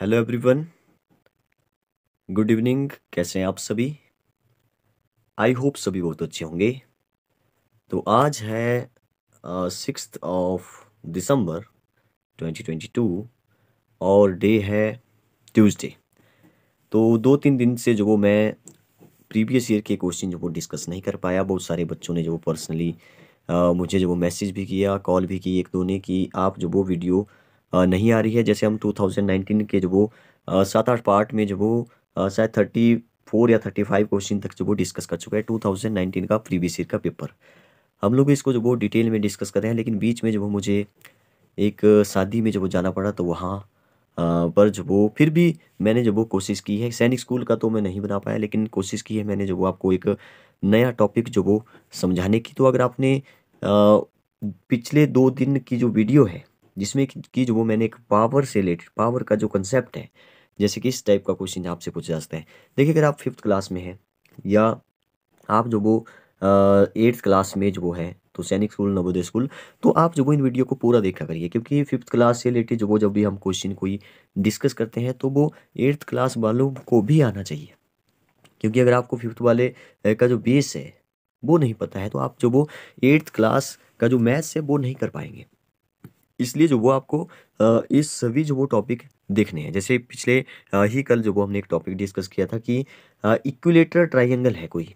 Hello everyone good evening कैसे हैं आप सभी आई होप सभी बहुत अच्छे होंगे तो आज है सिक्स ऑफ दिसंबर 2022 और डे है ट्यूसडे तो दो तीन दिन से जो वो मैं प्रीवियस ईयर के क्वेश्चन जो वो डिस्कस नहीं कर पाया बहुत सारे बच्चों ने जो वो पर्सनली मुझे जो वो मैसेज भी किया कॉल भी की एक दो ने कि आप जो वो वीडियो नहीं आ रही है जैसे हम 2019 के जो वो सात आठ पार्ट में जो वो शायद थर्टी फोर या थर्टी फाइव क्वेश्चन तक जो वो डिस्कस कर चुका है टू थाउजेंड नाइनटीन का प्रीवियस ईयर का पेपर हम लोग इसको जो वो डिटेल में डिस्कस कर रहे हैं लेकिन बीच में जब वो मुझे एक शादी में जब वो जाना पड़ा तो वहाँ पर जब वो फिर भी मैंने जब वो कोशिश की है सैनिक स्कूल का तो मैं नहीं बना पाया लेकिन कोशिश की है मैंने जब वो आपको एक नया टॉपिक जो वो समझाने की तो अगर आपने पिछले दो दिन की जो वीडियो है जिसमें कि जो वो मैंने एक पावर से रिलेटेड पावर का जो कंसेप्ट है जैसे कि इस टाइप का क्वेश्चन आपसे पूछा जाता है देखिए अगर आप फिफ्थ क्लास में हैं या आप जो वो एट्थ क्लास में जो है तो सैनिक स्कूल नवोदय स्कूल तो आप जो वो इन वीडियो को पूरा देखा करिए क्योंकि फिफ्थ क्लास से रिलेटेड जो वो जब भी हम क्वेश्चन कोई डिस्कस करते हैं तो वो एट्थ क्लास वालों को भी आना चाहिए क्योंकि अगर आपको फिफ्थ वाले का जो बेस है वो नहीं पता है तो आप जो वो एट्थ क्लास का जो मैथ्स है वो नहीं कर पाएंगे इसलिए जो वो आपको इस सभी जो वो टॉपिक देखने हैं जैसे पिछले ही कल जो वो हमने एक टॉपिक डिस्कस किया था कि इक्विलेटर ट्राइंगल है कोई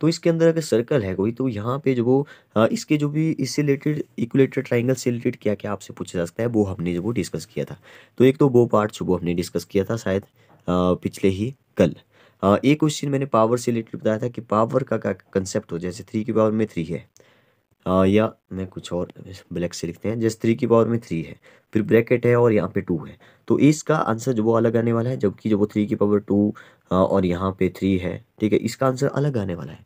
तो इसके अंदर अगर सर्कल है कोई तो यहाँ पे जो वो इसके जो भी इससे रिलेटेड इक्विलेटर ट्राइंगल से रिलेटेड क्या क्या आपसे पूछा जा सकता है वो हमने जो वो डिस्कस किया था तो एक तो वो पार्ट जो वो हमने डिस्कस किया था शायद पिछले ही कल एक क्वेश्चन मैंने पावर से रिलेटेड बताया था कि पावर का क्या कंसेप्ट हो जैसे थ्री की पावर में थ्री है आ, हाँ, या मैं कुछ और ब्लैक से लिखते हैं जैसे थ्री की पावर में थ्री है फिर ब्रैकेट है और यहाँ पे टू है तो इसका आंसर जो वो अलग आने वाला है जबकि जब वो थ्री की पावर हाँ, टू और यहाँ पे थ्री है ठीक है इसका आंसर अलग आने वाला है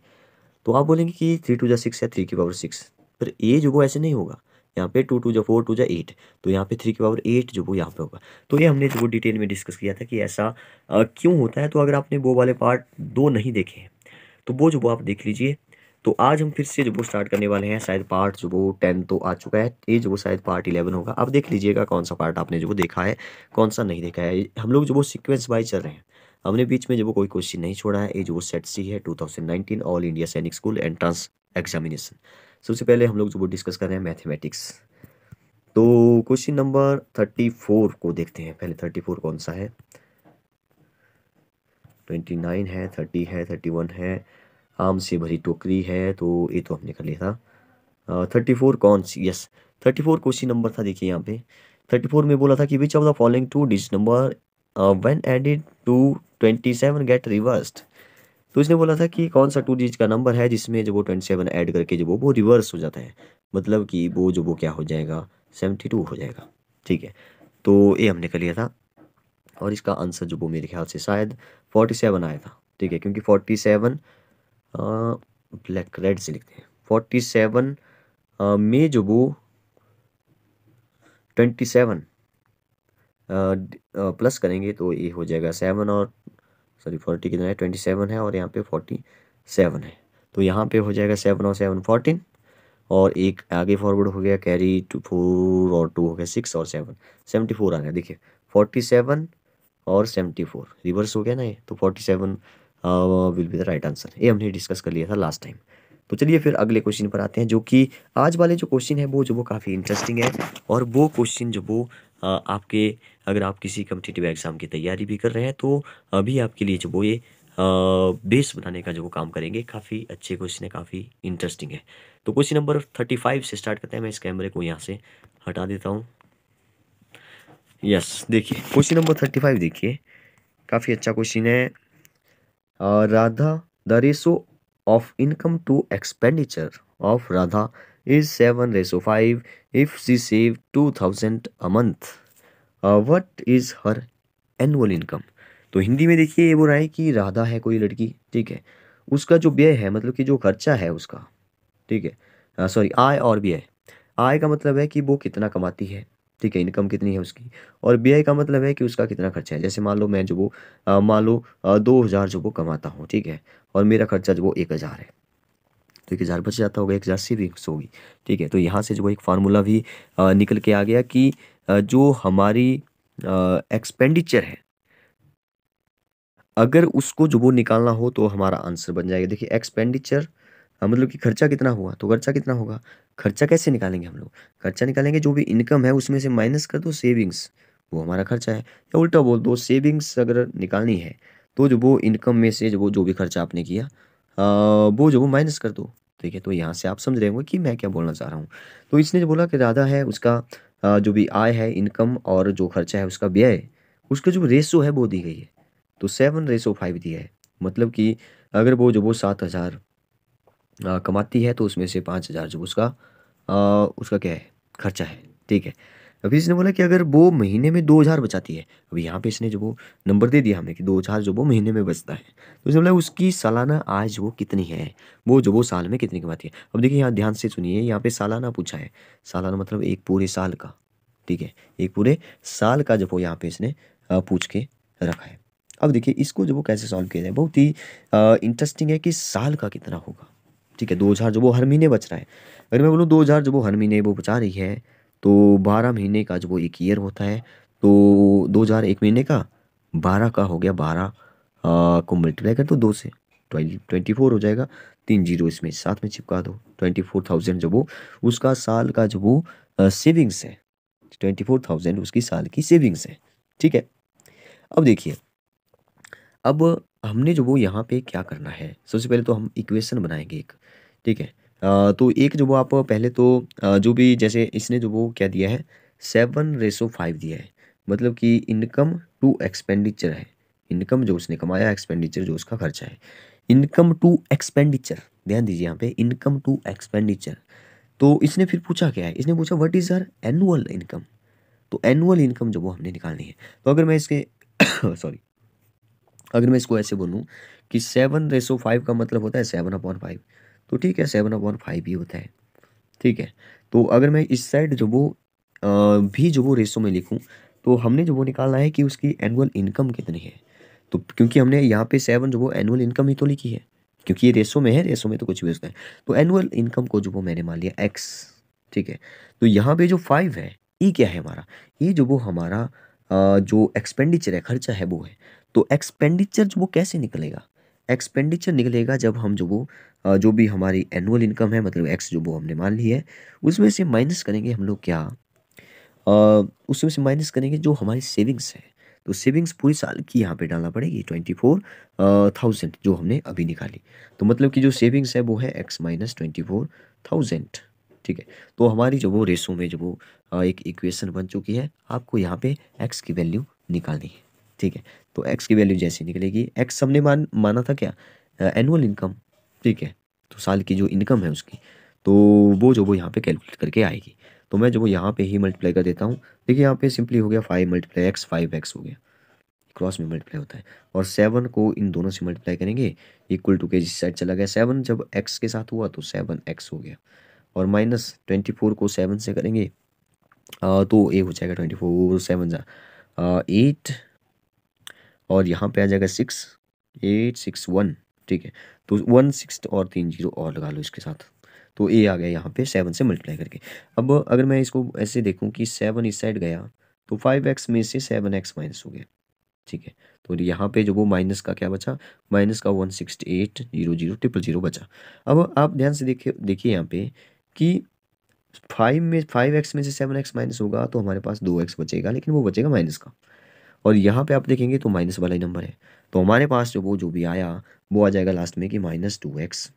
तो आप बोलेंगे कि थ्री टू जो सिक्स है थ्री की पावर सिक्स पर ए जो वो ऐसे नहीं होगा यहाँ पे टू टू जो फोर टू जो एट तो यहाँ पे थ्री की पावर एट जो वो यहाँ पे होगा तो ये हमने जो डिटेल में डिस्कस किया था कि ऐसा क्यों होता है तो अगर आपने वो वाले पार्ट दो नहीं देखे हैं तो वो जो वो आप देख लीजिए तो आज हम फिर से जो वो स्टार्ट करने वाले हैं शायद पार्ट जो वो टेन तो आ चुका है ये जो वो शायद पार्ट इलेवन होगा आप देख लीजिएगा कौन सा पार्ट आपने जो वो देखा है कौन सा नहीं देखा है हम लोग जो वो सिक्वेंस वाइज चल रहे हैं हमने बीच में जो वो कोई क्वेश्चन नहीं छोड़ा है ये जो वो सेट सी है to all India Sainik school entrance examination सबसे पहले हम लोग जो वो डिस्कस कर रहे हैं मैथमेटिक्स तो क्वेश्चन नंबर थर्टी फोर को देखते हैं पहले थर्टी फोर कौन सा है ट्वेंटी नाइन है थर्टी है थर्टी वन है आम से भरी टोकरी है तो ये तो हमने कर लिया था थर्टी फोर कौन सी yes thirty four question number था देखिए यहाँ पे थर्टी फोर में बोला था कि which of the following two digit number when added to twenty seven get reversed तो इसने बोला था कि कौन सा टू डिजिट का नंबर है जिसमें जब वो ट्वेंटी सेवन ऐड करके जो वो वो रिवर्स हो जाता है मतलब कि वो जो वो क्या हो जाएगा सेवेंटी टू हो जाएगा ठीक है तो ये हमने कर लिया था और इसका आंसर जो वो मेरे ख्याल से शायद फोर्टी सेवन आया था ठीक है क्योंकि फोर्टी सेवन ब्लैक रेड से लिखते हैं फोर्टी सेवन में जो वो ट्वेंटी सेवन प्लस करेंगे तो ये हो जाएगा सेवन और सॉरी फोर्टी कितना है ट्वेंटी सेवन है और यहाँ पे फोर्टी सेवन है तो यहाँ पे हो जाएगा सेवन और सेवन फोर्टीन और एक आगे फॉरवर्ड हो गया कैरी टू फोर और टू हो गया सिक्स और सेवन सेवेंटी फोर आ गया देखिए फोर्टी सेवन और सेवेंटी फोर रिवर्स हो गया ना ये तो forty seven will be the right answer ये हमने डिस्कस कर लिया था लास्ट टाइम तो चलिए फिर अगले क्वेश्चन पर आते हैं जो कि आज वाले जो क्वेश्चन है वो जो वो काफ़ी इंटरेस्टिंग है और वो क्वेश्चन जो वो आपके अगर आप किसी कम्पिटेटिव एग्ज़ाम की तैयारी भी कर रहे हैं तो अभी आपके लिए जो वो ये बेस बनाने का जो वो काम करेंगे काफ़ी अच्छे क्वेश्चन है काफ़ी इंटरेस्टिंग है तो क्वेश्चन नंबर थर्टी फाइव से स्टार्ट करते हैं मैं इस कैमरे को यहाँ से हटा देता हूँ यस देखिए क्वेश्चन नंबर थर्टी फाइव देखिए काफ़ी अच्छा क्वेश्चन है Radha the ratio of income to expenditure of Radha is seven ratio five if she save two thousand a month what is her annual income तो हिंदी में देखिए ये बोल रहा है कि राधा है कोई लड़की ठीक है उसका जो व्यय है मतलब कि जो खर्चा है उसका ठीक है सॉरी uh, आय और व्यय आय का मतलब है कि वो कितना कमाती है ठीक है इनकम कितनी है उसकी और बी का मतलब है कि उसका कितना खर्चा है जैसे मान लो मैं जो वो मान लो दो हज़ार जो वो कमाता हूँ ठीक है और मेरा खर्चा जो वो एक हज़ार है तो एक हज़ार बच जाता होगा एक हज़ार सेविंग्स होगी ठीक है तो यहाँ से जो एक फार्मूला भी निकल के आ गया कि जो हमारी एक्सपेंडिचर है अगर उसको जो वो निकालना हो तो हमारा आंसर बन जाएगा देखिए एक्सपेंडिचर हाँ, मतलब कि खर्चा कितना हुआ तो खर्चा कितना होगा खर्चा कैसे निकालेंगे हम लोग खर्चा निकालेंगे जो भी इनकम है उसमें से माइनस कर दो सेविंग्स वो हमारा खर्चा है या उल्टा बोल दो सेविंग्स अगर निकालनी है तो जो वो इनकम में से जो वो जो भी खर्चा आपने किया आ, वो जो वो माइनस कर दो ठीक है तो यहाँ से आप समझ रहे होंगे कि मैं क्या बोलना चाह रहा हूँ तो इसने जो बोला कि राधा है उसका जो भी आय है इनकम और जो खर्चा है उसका व्यय उसका जो रेसो है वो दी गई है तो सेवन रेसो फाइव दिया है मतलब कि अगर वो जो वो सात हज़ार आ, कमाती है तो उसमें से पाँच हज़ार जो उसका आ, उसका क्या है खर्चा है, ठीक है। अभी इसने बोला कि अगर वो महीने में दो हज़ार बचाती है, अब यहाँ पे इसने जो वो नंबर दे दिया हमें कि दो हज़ार जो वो महीने में बचता है। तो इसने बोला उसकी सालाना आज वो कितनी है, वो जो वो साल में कितनी कमाती है। अब देखिए यहाँ ध्यान से सुनिए यहाँ पर सालाना पूछा है, सालाना मतलब एक पूरे साल का, ठीक है। एक पूरे साल का जब वो यहाँ पर इसने पूछ के रखा है। अब देखिए इसको जो वो कैसे सॉल्व किया जाए, बहुत ही इंटरेस्टिंग है कि साल का कितना होगा। ठीक है दो हज़ार जो वो हर महीने बच रहा है अगर मैं बोलूँ दो हज़ार जो वो हर महीने वो बचा रही है तो बारह महीने का जो वो एक ईयर होता है तो दो हज़ार एक महीने का बारह का हो गया बारह को मल्टीप्लाई कर दो दो से ट्वेंटी ट्वेंटी फोर हो जाएगा तीन जीरो इसमें साथ में चिपका दो ट्वेंटी फोर थाउजेंड जो वो उसका साल का जो वो सेविंग्स है ट्वेंटी फोर थाउजेंड उसकी साल की सेविंग्स है ठीक है अब देखिए अब हमने जो वो यहाँ पे क्या करना है सबसे पहले तो हम इक्वेशन बनाएंगे एक ठीक है आ, तो एक जो वो आप पहले तो जो भी जैसे इसने जो वो क्या दिया है सेवन रेसो फाइव दिया है मतलब कि इनकम टू एक्सपेंडिचर है इनकम जो उसने कमाया एक्सपेंडिचर जो उसका खर्चा है इनकम टू एक्सपेंडिचर ध्यान दीजिए यहाँ पे इनकम टू एक्सपेंडिचर तो इसने फिर पूछा क्या है इसने पूछा what is her annual income तो एनुअल इनकम जो वो हमने निकालनी है तो अगर मैं इसके सॉरी अगर मैं इसको ऐसे बोलूँ कि सेवन रेसो फाइव का मतलब होता है सेवन अपॉन फाइव तो ठीक है सेवन अपॉन फाइव ही होता है ठीक है तो अगर मैं इस साइड जो वो आ, भी जो वो रेसो में लिखूँ तो हमने जो वो निकालना है कि उसकी एनुअल इनकम कितनी है तो क्योंकि हमने यहाँ पे सेवन जो वो एनुअल इनकम ही तो लिखी है क्योंकि ये रेसो में है रेसो में तो कुछ भी उसका है तो एनुअल इनकम को जो वो मैंने मान लिया एक्स ठीक है तो यहाँ पे जो फाइव है ये e क्या है हमारा ये e जो वो हमारा जो एक्सपेंडिचर है खर्चा है वो है तो एक्सपेंडिचर वो कैसे निकलेगा एक्सपेंडिचर निकलेगा जब हम जो वो जो भी हमारी एनुअल इनकम है मतलब एक्स जो वो हमने मान ली है उसमें से माइनस करेंगे हम लोग क्या उसमें से माइनस करेंगे जो हमारी सेविंग्स है तो सेविंग्स पूरे साल की यहाँ पे डालना पड़ेगी ट्वेंटी फोर थाउजेंड जो हमने अभी निकाली तो मतलब कि जो सेविंग्स है वो है X minus twenty four thousand ठीक है तो हमारी जो वो रेशो में जो वो एक इक्वेशन बन चुकी है आपको यहाँ पे एक्स की वैल्यू निकालनी है ठीक है तो एक्स की वैल्यू जैसी निकलेगी एक्स हमने मान माना था क्या एनुअल uh, इनकम ठीक है तो साल की जो इनकम है उसकी तो वो जो वो यहाँ पे कैलकुलेट करके आएगी तो मैं जो वो यहाँ पे ही मल्टीप्लाई कर देता हूँ देखिए यहाँ पे सिंपली हो गया five multiply X five X हो गया क्रॉस में मल्टीप्लाई होता है और सेवन को इन दोनों से मल्टीप्लाई करेंगे इक्वल टू के जिस साइड चला गया सेवन जब एक्स के साथ हुआ तो सेवन एक्स हो गया और माइनस ट्वेंटी फोर को सेवन से करेंगे आ, uh, तो ए हो जाएगा ट्वेंटी फोर सेवन जा एट uh, और यहाँ पे आ जाएगा सिक्स एट सिक्स वन ठीक है तो वन सिक्स और तीन जीरो और लगा लो इसके साथ तो ए आ गया यहाँ पे सेवन से मल्टीप्लाई करके अब अगर मैं इसको ऐसे देखूँ कि सेवन इस साइड गया तो फाइव एक्स में से सेवन एक्स माइनस हो गया ठीक है तो यहाँ पे जो वो माइनस का क्या बचा माइनस का one six eight zero zero triple zero बचा अब आप ध्यान से देखिए देखिए यहाँ पे कि फाइव में फाइव एक्स में से सेवन एक्स माइनस होगा तो हमारे पास दो एक्स बचेगा लेकिन वो बचेगा माइनस का और यहाँ पे आप देखेंगे तो माइनस वाला ही नंबर है तो हमारे पास जो वो जो भी आया वो आ जाएगा लास्ट में कि माइनस टू एक्स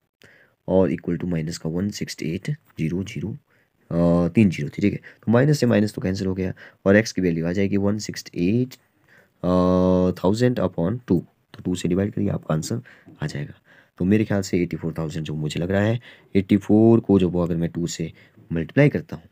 और इक्वल टू माइनस का one six eight zero zero तीन जीरो थी ठीक है तो माइनस से माइनस तो कैंसिल हो गया और एक्स की वैल्यू आ जाएगी one six eight thousand upon two तो टू से डिवाइड करिए आपका आंसर आ जाएगा तो मेरे ख्याल से एट्टी फोर थाउजेंड जो मुझे लग रहा है एट्टी फोर को जो वो अगर मैं टू से मल्टीप्लाई करता हूँ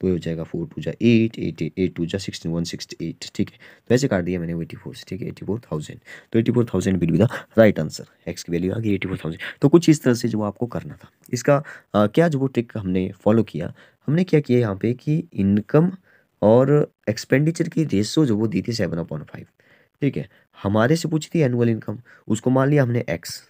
तो ये हो जाएगा फोर टू जा एट एट एट टू जा सिक्सटी वन सिक्सटी एट ठीक है तो ऐसे काट दिया मैंने एटी फोर से ठीक है एटी फोर थाउजेंड तो eighty four thousand will be the right answer x की वैल्यू आ गई एटी फोर थाउजेंड तो कुछ इस तरह से जो आपको करना था इसका आ, क्या जो वो ट्रिक हमने फॉलो किया हमने क्या किया यहाँ पे कि इनकम और एक्सपेंडिचर की रेसो जो वो दी थी सेवन अपॉइंट फाइव ठीक है हमारे से पूछी थी एनुअल इनकम उसको मान लिया हमने एक्स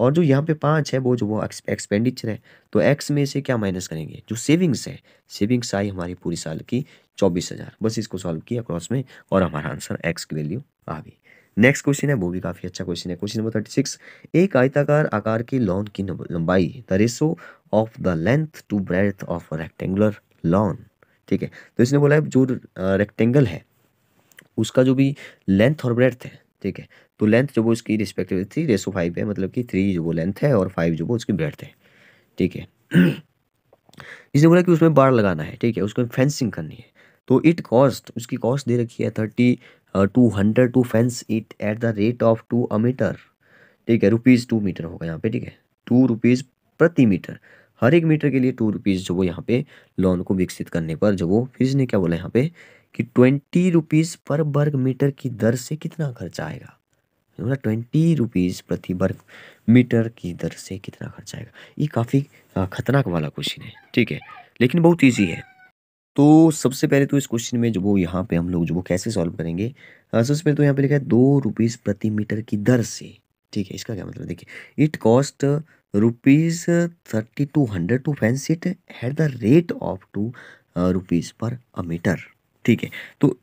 और जो यहाँ पे पाँच है वो जो वो एक्सपेंडिचर है तो एक्स में से क्या माइनस करेंगे जो सेविंग्स है सेविंग्स आई हमारी पूरी साल की चौबीस हज़ार बस इसको सॉल्व किया क्रॉस में और हमारा आंसर एक्स की वैल्यू आ गई नेक्स्ट क्वेश्चन है वो भी काफ़ी अच्छा क्वेश्चन है क्वेश्चन नंबर थर्टी सिक्स एक आयताकार आकार की लॉन की लंबाई the ratio of the length to breadth of rectangular lawn ठीक है तो इसने बोला है जो रेक्टेंगल है उसका जो भी लेंथ और ब्रेथ है ठीक है तो लेंथ जो वो उसकी रिस्पेक्टिव थ्री रेसो फाइव है मतलब कि थ्री जो वो लेंथ है और फाइव जो वो उसकी ब्रेड है ठीक है इसने बोला कि उसमें बाढ़ लगाना है ठीक है उसको फेंसिंग करनी है तो इट कॉस्ट उसकी कॉस्ट दे रखी है thirty two hundred to fence it at the rate of two a metre ठीक है रुपीज़ टू मीटर होगा यहाँ पे ठीक है टू रुपीज़ प्रति मीटर हर एक मीटर के लिए टू रुपीज़ जो वो यहाँ पे लोन को विकसित करने पर जो वो फिर ने क्या बोला यहाँ पे कि ट्वेंटी रुपीज़ पर वर्ग मीटर की दर से कितना खर्च आएगा ट्वेंटी रुपीज़ प्रति वर्ग मीटर की दर से कितना खर्च आएगा ये काफ़ी हाँ, खतरनाक वाला क्वेश्चन है ठीक है लेकिन बहुत ईजी है तो सबसे पहले तो इस क्वेश्चन में जो वो यहाँ पे हम लोग जो वो कैसे सॉल्व करेंगे हाँ, सबसे पहले तो यहाँ पे लिखा है दो रुपीज़ प्रति मीटर की दर से ठीक है इसका क्या मतलब देखिए it cost rupees thirty two hundred to fence it at the rate of two rupees per a metre ठीक है तो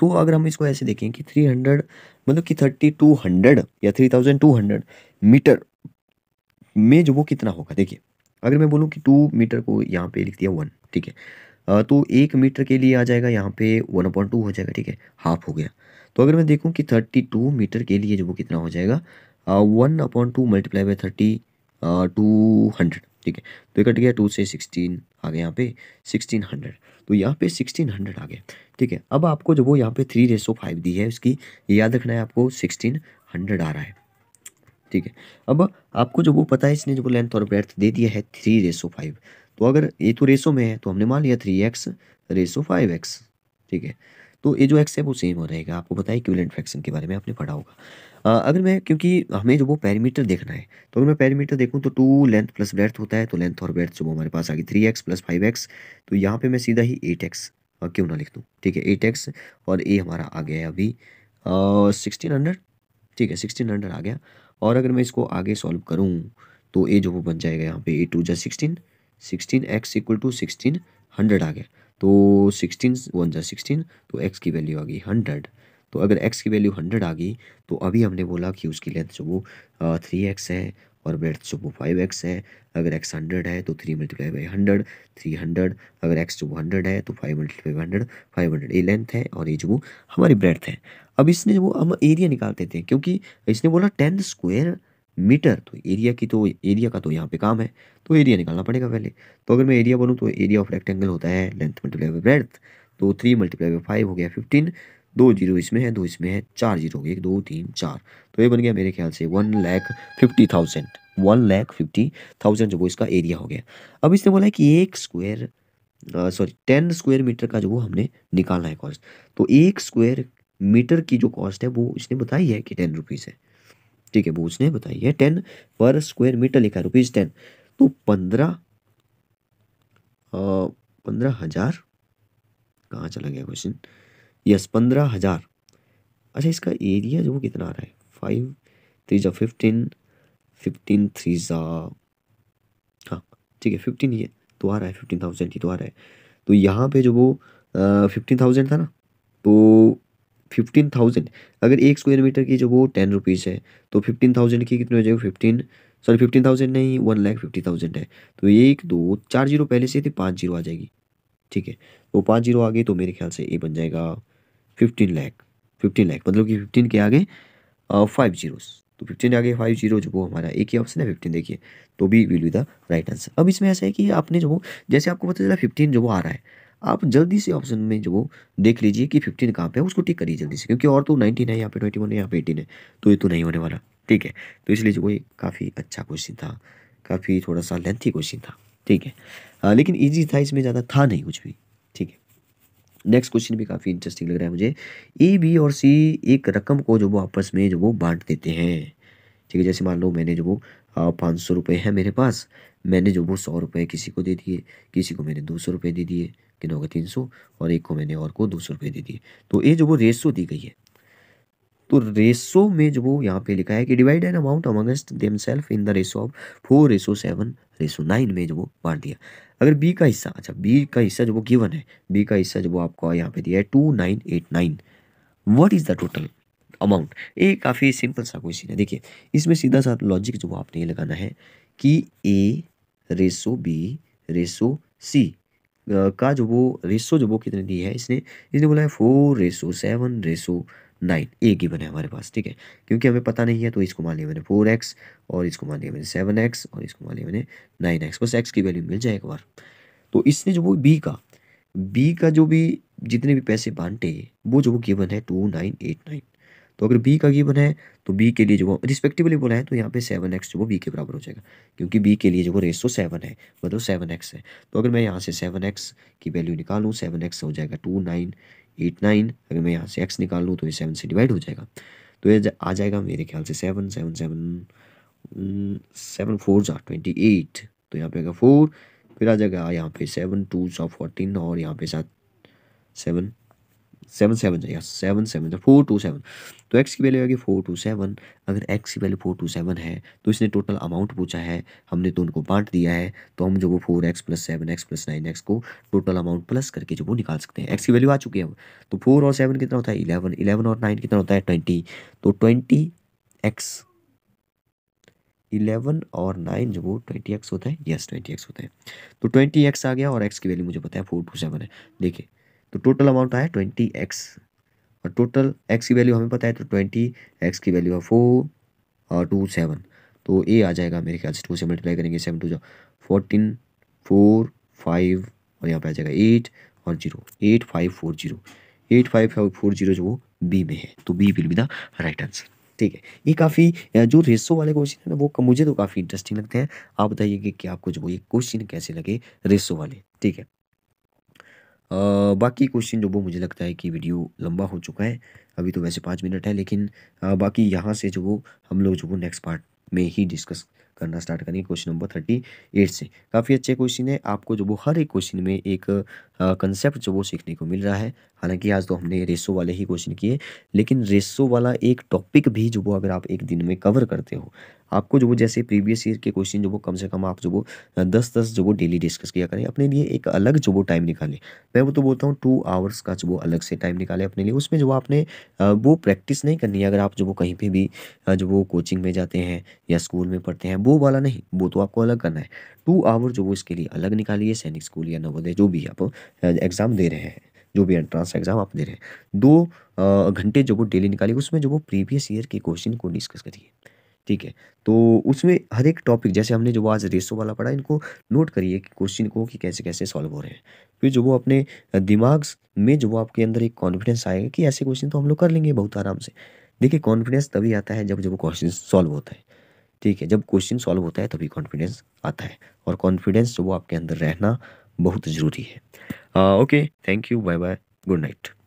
तो अगर हम इसको ऐसे देखें कि थ्री हंड्रेड मतलब कि थर्टी टू हंड्रेड या three thousand two hundred metre में जो वो कितना होगा देखिए अगर मैं बोलूँ कि टू मीटर को यहाँ पे लिख दिया वन ठीक है तो एक मीटर के लिए आ जाएगा यहाँ पे वन अपॉइंट टू हो जाएगा ठीक है हाफ हो गया तो अगर मैं देखूँ कि थर्टी टू मीटर के लिए जो वो कितना हो जाएगा one upon two multiply by thirty two hundred ठीक है तो कट गया टू से सिक्सटीन आ गया यहाँ पे सिक्सटीन हंड्रेड तो यहाँ पे सिक्सटीन हंड्रेड आ गया ठीक है अब आपको जो वो यहाँ पे थ्री रेसो फाइव दी है उसकी याद रखना है आपको सिक्सटीन हंड्रेड आ रहा है ठीक है अब आपको जो वो पता है इसने जो लेंथ और ब्रेथ दे दिया है थ्री रेसो फाइव तो अगर ये तो रेसो में है तो हमने मान लिया three x ratio five x ठीक है तो ये जो एक्स है वो सेम हो रहेगा आपको पता है इक्विवेलेंट फ्रैक्शन के बारे में आपने पढ़ा होगा अगर मैं क्योंकि हमें जो वो पैरीमीटर देखना है तो अगर मैं पैरीमीटर देखूँ तो टू लेंथ प्लस ब्रेथ होता है तो लेंथ और ब्रेथ जो हमारे पास आ गई three x plus five x तो यहाँ पर मैं सीधा ही एट एक्स क्यों ना लिख दूँ ठीक है एट एक्स और ए हमारा आ गया है अभी सिक्सटीन हंड्रेड ठीक है सिक्सटीन हंड्रेड आ गया और अगर मैं इसको आगे सॉल्व करूँ तो ए जो वो बन जाएगा यहाँ पे ए टू जै sixteen sixteen x equal to sixteen hundred आ गया तो सिक्सटीन वन जै सिक्सटीन तो एक्स की वैल्यू आ गई हंड्रेड तो अगर एक्स की वैल्यू हंड्रेड आ गई तो अभी हमने बोला कि उसकी लेंथ जो वो थ्री एक्स है और ब्रेथ जो वो फाइव एक्स है अगर एक्स हंड्रेड है तो three multiply by hundred three hundred अगर एक्स जो वो हंड्रेड है तो five multiply by hundred five hundred ये लेंथ है और ये जो वो हमारी ब्रेथ है अब इसने वो हम एरिया निकाल देते हैं क्योंकि इसने बोला टेन स्क्वेयर मीटर तो एरिया की तो एरिया का तो यहाँ पे काम है तो एरिया निकालना पड़ेगा पहले तो अगर मैं एरिया बोलूँ तो एरिया ऑफ रेक्टेंगल होता है लेंथ मल्टीप्लाई बाई ब्रेथ तो थ्री मल्टीप्लाई बाई फाइव हो गया फिफ्टीन दो जीरो इसमें है दो इसमें है चार जीरो एक दो तीन चार तो ये बन गया मेरे ख्याल से one lakh fifty thousand one lakh fifty thousand जो वो इसका एरिया हो गया अब इसने बोला है कि एक square sorry ten square metre का जो वो हमने निकालना है कॉस्ट तो एक स्क्वायर मीटर की जो कॉस्ट है वो इसने बताई है कि टेन रुपीज़ है ठीक है वो उसने बताई है टेन पर स्क्वायर मीटर लिखा है रुपीज़ टेन तो पंद्रह पंद्रह हज़ार कहाँ चला गया क्वेश्चन यस पंद्रह हज़ार अच्छा इसका एरिया जो वो कितना आ रहा है फाइव थ्री ज़ा फिफ्टीन फिफ्टीन थ्री ज़ा हाँ ठीक है फिफ्टीन ही है तो आ रहा है फिफ्टीन थाउजेंड ही तो आ रहा है तो यहाँ पे जो वो फिफ्टीन थाउजेंड था ना तो फिफ्टीन थाउजेंड अगर एक स्क्वायर मीटर की जो वो टेन रुपीज़ है तो फिफ्टीन थाउजेंड की कितनी हो जाएगी फिफ्टीन सॉरी फिफ्टीन थाउजेंड नहीं वन लैख फिफ्टी थाउजेंड है तो एक दो चार जीरो पहले से थी पाँच जीरो आ जाएगी ठीक है तो पाँच जीरो आ गई तो मेरे ख्याल से ए बन जाएगा फिफ्टीन लैख फिफ्टीन लैख मतलब कि फिफ्टीन के आगे फाइव जीरोस तो फिफ्टीन आगे फाइव जीरो जो वो हमारा एक ही ऑप्शन है फिफ्टीन देखिए तो भी will be the right answer अब इसमें ऐसा है कि आपने जो जैसे आपको पता चला फिफ्टीन जो वो आ रहा है आप जल्दी से ऑप्शन में जो देख लीजिए कि फिफ्टीन कहाँ पे है उसको टिक करिए जल्दी से क्योंकि और तो नाइनटीन है यहाँ पे ट्वेंटी वन है यहाँ पे एटीन है तो ये तो नहीं होने वाला ठीक है तो इसलिए जो वो काफ़ी अच्छा क्वेश्चन था काफ़ी थोड़ा सा लेंथी क्वेश्चन था ठीक है आ, लेकिन ईजी था इसमें ज़्यादा था नहीं कुछ भी नेक्स्ट क्वेश्चन भी काफ़ी इंटरेस्टिंग लग रहा है मुझे ई बी और सी एक रकम को जो वो आपस में जो वो बांट देते हैं ठीक है जैसे मान लो मैंने जो वो पाँच सौ रुपये है मेरे पास मैंने जो वो सौ रुपये किसी को दे दिए किसी को मैंने दो सौ रुपये दे दिए किन होगा तीन सौ और एक को मैंने और को दो सौ रुपये दे दिए तो ये जो वो रेसो दी गई है तो रेसो में जो यहाँ पे लिखा है कि divide an amount amongst them self in the ratio of four ratio seven ratio nine में जो वो बांट दिया अगर बी का हिस्सा अच्छा बी का हिस्सा जो वो गिवन है बी का हिस्सा जो वो आपको यहाँ पे दिया है two nine eight nine what is the total amount ये काफ़ी सिंपल सा क्वेश्चन है देखिए इसमें सीधा सा लॉजिक जो आपने ये लगाना है कि A ratio B ratio C का जो वो रेसो जो वो कितने दी है इसने इसने बोला है four ratio seven ratio nine a given है हमारे पास ठीक है क्योंकि हमें पता नहीं है तो इसको मान लिया मैंने फोर एक्स और इसको मान लिया मैंने सेवन एक्स और इसको मान लिया मैंने नाइन एक्स बस एक्स की वैल्यू मिल जाए एक बार तो इसने जो वो बी का बी का जो भी जितने भी पैसे बांटे वो जो वो गिवन है टू नाइन एट नाइन तो अगर बी का गिवन है तो बी के लिए जो वो रिस्पेक्टिवली बोला है तो यहाँ पे सेवन एक्स जो वो बी के बराबर हो जाएगा क्योंकि बी के लिए जो वो रेसो सेवन है मतलब सेवन एक्स है तो अगर मैं यहाँ से सेवन एक्स की वैल्यू निकालूँ सेवन एक्स हो जाएगा टू नाइन एट नाइन अगर मैं यहाँ से एक्स निकाल लूँ तो ये सेवन से डिवाइड हो जाएगा तो ये आ जाएगा मेरे ख्याल से seven seven seven seven four जा ट्वेंटी एट तो यहाँ पे आएगा फोर फिर आ जाएगा यहाँ पे सेवन टू सा फोर्टीन और यहाँ पे सात सेवन सेवन सेवन या सेवन सेवन तो फोर टू सेवन तो एक्स की वैल्यू आएगी फोर टू सेवन अगर एक्स की वैल्यू फोर टू सेवन है तो इसने टोटल अमाउंट पूछा है हमने तो उनको बांट दिया है तो हम जो वो four x plus seven x plus nine x को टोटल अमाउंट प्लस करके जो वो निकाल सकते हैं एक्स की वैल्यू आ चुकी है तो फोर और सेवन कितना होता है इलेवन इलेवन और नाइन कितना होता है ट्वेंटी तो ट्वेंटी एक्स इलेवन और नाइन जो वो ट्वेंटी एक्स होता है यस ट्वेंटी एक्स होता है तो ट्वेंटी एक्स आ गया और एक्स की वैल्यू मुझे पता है फोर टू सेवन है देखिए तो टोटल अमाउंट आया ट्वेंटी एक्स और टोटल एक्स की वैल्यू हमें पता है तो ट्वेंटी एक्स की वैल्यू है फोर और टू सेवन तो ए आ जाएगा मेरे ख्याल से टू से मल्टीप्लाई करेंगे सेवन टू जो फोर्टीन फोर फाइव और यहाँ पे आ जाएगा एट और zero eight five four zero eight five five four zero जो वो बी में है तो B will be the right answer ठीक है ये काफ़ी जो रेसो वाले क्वेश्चन है ना वो मुझे तो काफ़ी इंटरेस्टिंग लगते हैं आप बताइए कि, आपको जो ये क्वेश्चन कैसे लगे रेसो वाले ठीक है बाकी क्वेश्चन जो वो मुझे लगता है कि वीडियो लंबा हो चुका है अभी तो वैसे पाँच मिनट है लेकिन आ, बाकी यहाँ से जो वो हम लोग जो वो नेक्स्ट पार्ट में ही डिस्कस करना स्टार्ट करेंगे क्वेश्चन नंबर थर्टी एट से काफ़ी अच्छे क्वेश्चन है आपको जो वो हर एक क्वेश्चन में एक कंसेप्ट जो वो सीखने को मिल रहा है हालांकि आज तो हमने रेसो वाले ही क्वेश्चन किए लेकिन रेसो वाला एक टॉपिक भी जो वो अगर आप एक दिन में कवर करते हो आपको जो वो जैसे प्रीवियस ईयर के क्वेश्चन जो वो कम से कम आप जो वो दस दस जो वो डेली डिस्कस किया करें अपने लिए एक अलग जो वो टाइम निकालें मैं वो तो बोलता हूँ टू आवर्स का जो वो अलग से टाइम निकालें अपने लिए उसमें जो आपने वो प्रैक्टिस नहीं करनी है अगर आप जो वो कहीं पर भी जो वो कोचिंग में जाते हैं या स्कूल में पढ़ते हैं वो वाला नहीं वो तो आपको अलग करना है टू आवर जो वो इसके लिए अलग निकालिए सैनिक स्कूल या नवोदय जो भी आप एग्ज़ाम दे रहे हैं जो भी एंट्रांस एग्जाम आप दे रहे हैं दो घंटे जो वो डेली निकालिए उसमें जो वो प्रीवियस ईयर के क्वेश्चन को डिस्कस करिए ठीक है तो उसमें हर एक टॉपिक जैसे हमने जो आज रेसो वाला पढ़ा इनको नोट करिए कि क्वेश्चन को कि कैसे कैसे सॉल्व हो रहे हैं फिर जो वो अपने दिमाग में जो वो आपके अंदर एक कॉन्फिडेंस आएगा कि ऐसे क्वेश्चन तो हम लोग कर लेंगे बहुत आराम से देखिए कॉन्फिडेंस तभी आता है जब जब वो क्वेश्चन सॉल्व होता है ठीक है जब क्वेश्चन सॉल्व होता है तभी कॉन्फिडेंस आता है और कॉन्फिडेंस जो वो आपके अंदर रहना बहुत ज़रूरी है okay thank you bye bye good night